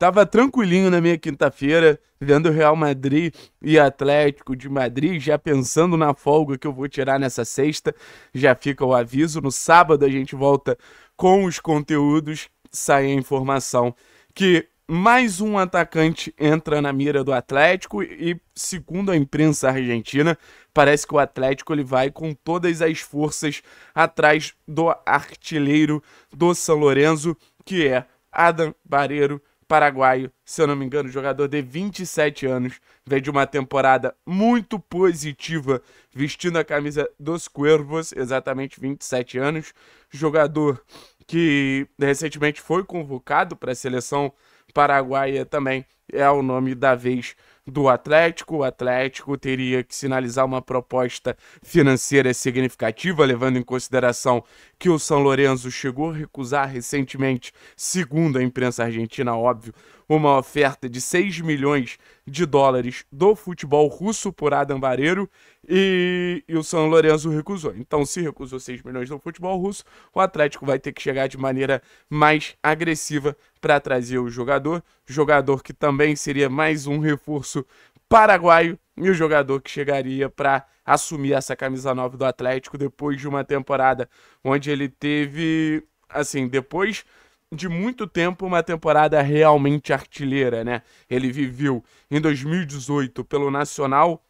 Tava tranquilinho na minha quinta-feira, vendo Real Madrid e Atlético de Madrid, já pensando na folga que eu vou tirar nessa sexta. Já fica o aviso. No sábado a gente volta com os conteúdos. Sai a informação que mais um atacante entra na mira do Atlético e, segundo a imprensa argentina, parece que o Atlético ele vai com todas as forças atrás do artilheiro do São Lourenço, que é Adam Barreiro, paraguaio, se eu não me engano, jogador de 27 anos, vem de uma temporada muito positiva, vestindo a camisa dos Cuervos, exatamente 27 anos, jogador que eh, recentemente foi convocado para a seleção paraguaia também, é o nome da vez do Atlético. O Atlético teria que sinalizar uma proposta financeira significativa, levando em consideração que o São Lourenço chegou a recusar recentemente, segundo a imprensa argentina, óbvio, uma oferta de 6 milhões de dólares do futebol russo por Adam Vareiro e, e o São Lourenço recusou. Então, se recusou 6 milhões do futebol russo, o Atlético vai ter que chegar de maneira mais agressiva para trazer o jogador, jogador que também seria mais um reforço paraguaio e o jogador que chegaria para assumir essa camisa nova do Atlético depois de uma temporada onde ele teve, assim, depois de muito tempo uma temporada realmente artilheira, né? Ele viveu em 2018 pelo Nacional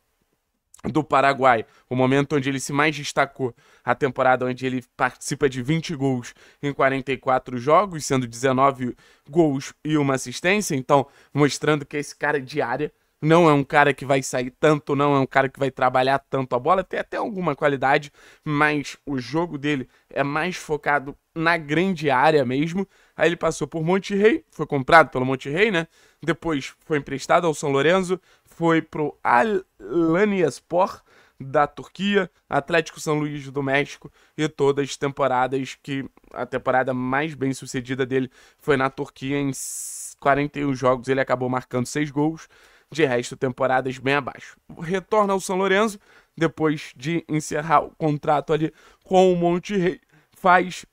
do Paraguai, o momento onde ele se mais destacou, a temporada onde ele participa de 20 gols em 44 jogos, sendo 19 gols e uma assistência, então mostrando que esse cara é diária não é um cara que vai sair tanto, não é um cara que vai trabalhar tanto a bola, tem até alguma qualidade, mas o jogo dele é mais focado na grande área mesmo. Aí ele passou por Monte foi comprado pelo Monte né? Depois foi emprestado ao São Lourenço, foi pro Alanyaspor da Turquia, Atlético São Luís do México e todas as temporadas que a temporada mais bem sucedida dele foi na Turquia em 41 jogos, ele acabou marcando 6 gols de resto, temporadas bem abaixo. Retorna ao São Lourenço, depois de encerrar o contrato ali com o Monte Rei. Faz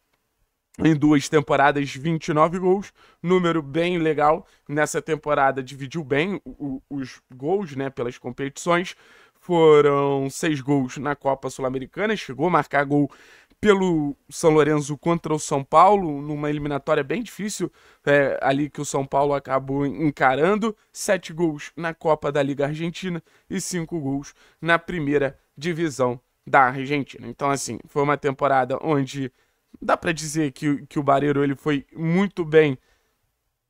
em duas temporadas 29 gols, número bem legal. Nessa temporada dividiu bem o, os gols, né, pelas competições. Foram seis gols na Copa Sul-Americana, chegou a marcar gol pelo São Lourenço contra o São Paulo, numa eliminatória bem difícil é, ali que o São Paulo acabou encarando. Sete gols na Copa da Liga Argentina e cinco gols na primeira divisão da Argentina. Então, assim, foi uma temporada onde dá para dizer que, que o Barreiro ele foi muito bem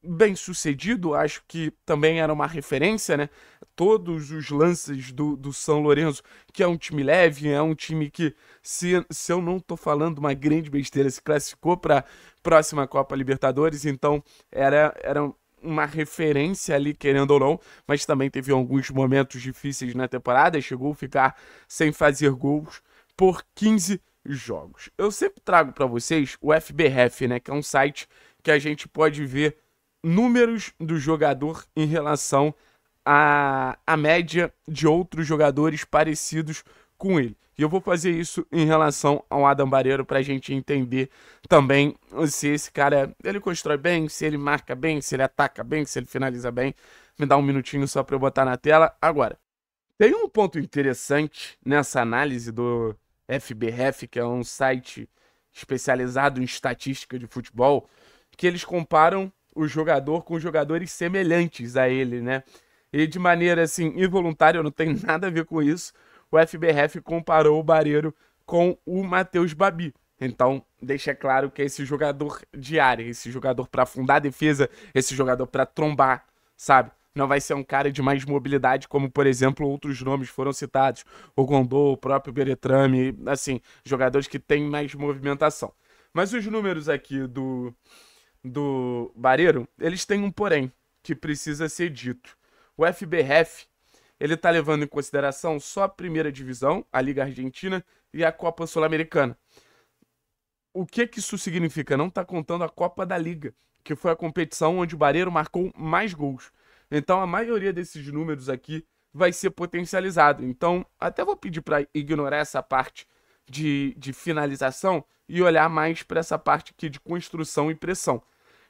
bem sucedido, acho que também era uma referência, né? todos os lances do, do São Lourenço, que é um time leve, é um time que, se, se eu não estou falando uma grande besteira, se classificou para próxima Copa Libertadores, então era, era uma referência ali, querendo ou não, mas também teve alguns momentos difíceis na temporada, chegou a ficar sem fazer gols por 15 jogos. Eu sempre trago para vocês o FBREF, né, que é um site que a gente pode ver números do jogador em relação a, a média de outros jogadores parecidos com ele. E eu vou fazer isso em relação ao Adam Barreiro para a gente entender também se esse cara ele constrói bem, se ele marca bem, se ele ataca bem, se ele finaliza bem. Me dá um minutinho só para eu botar na tela. Agora, tem um ponto interessante nessa análise do FBREF, que é um site especializado em estatística de futebol, que eles comparam o jogador com jogadores semelhantes a ele, né? e de maneira assim involuntária, não tem nada a ver com isso, o FBRF comparou o Barreiro com o Matheus Babi. Então, deixa claro que é esse jogador de área, esse jogador para afundar a defesa, esse jogador para trombar, sabe? Não vai ser um cara de mais mobilidade, como, por exemplo, outros nomes foram citados. O Gondô, o próprio Beretrame, assim, jogadores que têm mais movimentação. Mas os números aqui do, do Barreiro, eles têm um porém que precisa ser dito. O FBRF, ele está levando em consideração só a primeira divisão, a Liga Argentina e a Copa Sul-Americana. O que, que isso significa? Não está contando a Copa da Liga, que foi a competição onde o Barreiro marcou mais gols. Então a maioria desses números aqui vai ser potencializado. Então, até vou pedir para ignorar essa parte de, de finalização e olhar mais para essa parte aqui de construção e pressão.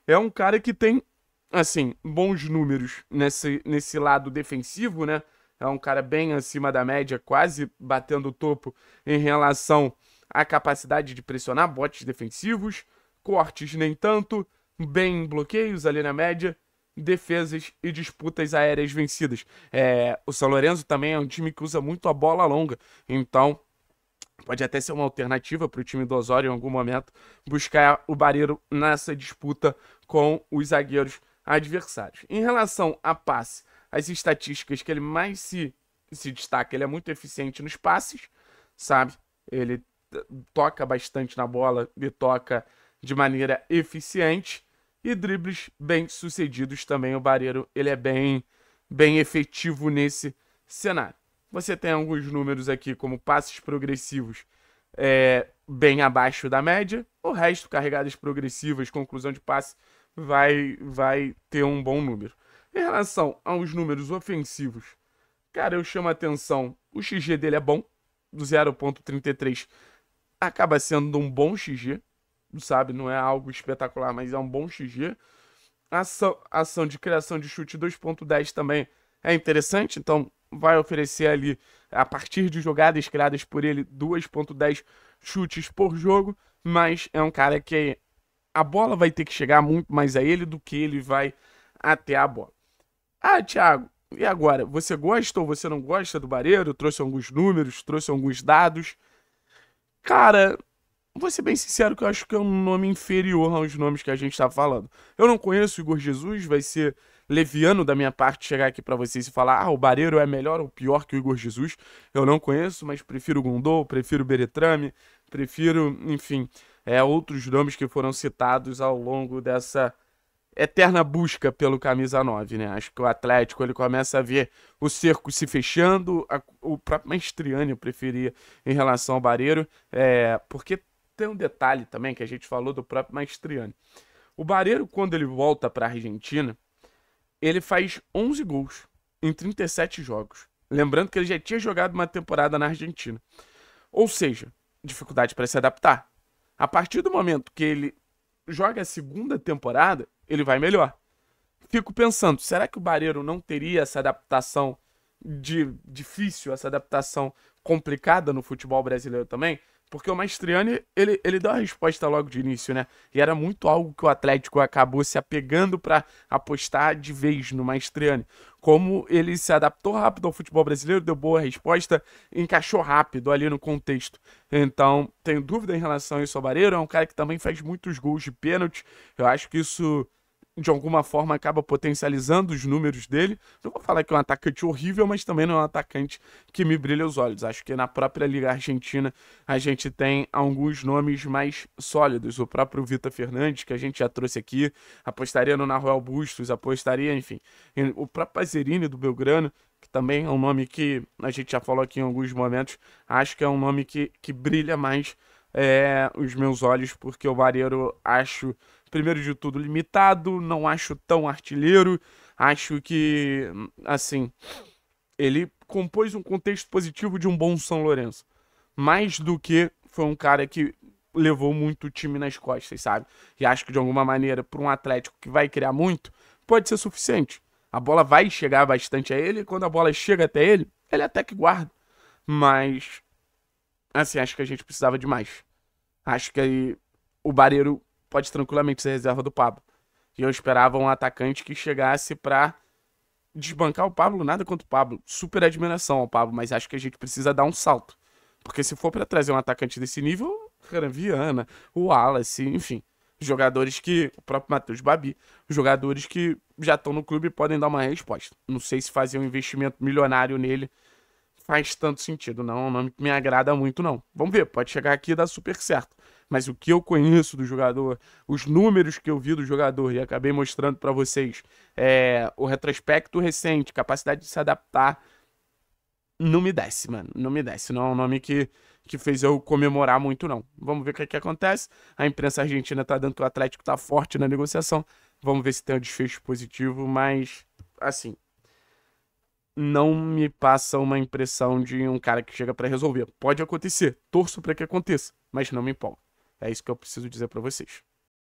É um cara que tem assim, bons números nesse, nesse lado defensivo, né? É um cara bem acima da média, quase batendo o topo em relação à capacidade de pressionar botes defensivos, cortes nem tanto, bem em bloqueios ali na média, defesas e disputas aéreas vencidas. É, o São Lourenço também é um time que usa muito a bola longa, então pode até ser uma alternativa para o time do Osório em algum momento buscar o Barreiro nessa disputa com os zagueiros adversários. Em relação a passe, as estatísticas que ele mais se, se destaca, ele é muito eficiente nos passes, sabe? Ele toca bastante na bola e toca de maneira eficiente. E dribles bem sucedidos também. O Barreiro ele é bem, bem efetivo nesse cenário. Você tem alguns números aqui, como passes progressivos é, bem abaixo da média. O resto, carregadas progressivas, conclusão de passe vai, vai ter um bom número. Em relação aos números ofensivos, cara, eu chamo a atenção. O XG dele é bom, do 0.33 acaba sendo um bom XG, sabe? Não é algo espetacular, mas é um bom XG. Ação, ação de criação de chute 2.10 também é interessante, então vai oferecer ali, a partir de jogadas criadas por ele, 2.10 chutes por jogo, mas é um cara que a bola vai ter que chegar muito mais a ele do que ele vai até a bola. Ah, Thiago, e agora? Você gosta ou você não gosta do Barreiro? Trouxe alguns números, trouxe alguns dados. Cara, vou ser bem sincero que eu acho que é um nome inferior aos nomes que a gente está falando. Eu não conheço o Igor Jesus, vai ser leviano da minha parte chegar aqui para vocês e falar: ah, o Barreiro é melhor ou pior que o Igor Jesus. Eu não conheço, mas prefiro o Gondol, prefiro o Beretrame, prefiro, enfim, é, outros nomes que foram citados ao longo dessa eterna busca pelo camisa 9, né? Acho que o Atlético ele começa a ver o cerco se fechando, a, o próprio Maestriani eu preferia em relação ao Barreiro, é, porque tem um detalhe também que a gente falou do próprio Maestriani. O Barreiro, quando ele volta para a Argentina, ele faz 11 gols em 37 jogos. Lembrando que ele já tinha jogado uma temporada na Argentina. Ou seja, dificuldade para se adaptar. A partir do momento que ele joga a segunda temporada, ele vai melhor. Fico pensando, será que o Barreiro não teria essa adaptação de difícil, essa adaptação complicada no futebol brasileiro também? Porque o Maestriani, ele, ele dá a resposta logo de início, né? E era muito algo que o Atlético acabou se apegando para apostar de vez no Maestriani. Como ele se adaptou rápido ao futebol brasileiro, deu boa resposta, encaixou rápido ali no contexto. Então, tenho dúvida em relação a isso, Barreiro. É um cara que também faz muitos gols de pênalti. Eu acho que isso de alguma forma acaba potencializando os números dele. Não vou falar que é um atacante horrível, mas também não é um atacante que me brilha os olhos. Acho que na própria Liga Argentina a gente tem alguns nomes mais sólidos. O próprio Vita Fernandes, que a gente já trouxe aqui, apostaria no Naruel Bustos, apostaria, enfim. O próprio Pazerini do Belgrano, que também é um nome que a gente já falou aqui em alguns momentos, acho que é um nome que, que brilha mais é, os meus olhos, porque o Vareiro acho primeiro de tudo, limitado, não acho tão artilheiro, acho que, assim, ele compôs um contexto positivo de um bom São Lourenço. Mais do que foi um cara que levou muito o time nas costas, sabe? E acho que de alguma maneira, para um Atlético que vai criar muito, pode ser suficiente. A bola vai chegar bastante a ele, e quando a bola chega até ele, ele até que guarda. Mas, assim, acho que a gente precisava de mais. Acho que aí o Barreiro pode tranquilamente ser reserva do Pablo. E eu esperava um atacante que chegasse para desbancar o Pablo, nada contra o Pablo. Super admiração ao Pablo, mas acho que a gente precisa dar um salto. Porque se for para trazer um atacante desse nível, cara, Viana, o Wallace, enfim, jogadores que. O próprio Matheus Babi, jogadores que já estão no clube e podem dar uma resposta. Não sei se fazer um investimento milionário nele faz tanto sentido, não. Não me agrada muito, não. Vamos ver, pode chegar aqui e dar super certo mas o que eu conheço do jogador, os números que eu vi do jogador e acabei mostrando para vocês, é, o retrospecto recente, capacidade de se adaptar, não me desce, mano. Não me desce. Não é um nome que, que fez eu comemorar muito, não. Vamos ver o que, é que acontece. A imprensa argentina tá dando que o Atlético tá forte na negociação. Vamos ver se tem um desfecho positivo, mas assim, não me passa uma impressão de um cara que chega para resolver. Pode acontecer, torço para que aconteça, mas não me empolga. É isso que eu preciso dizer para vocês.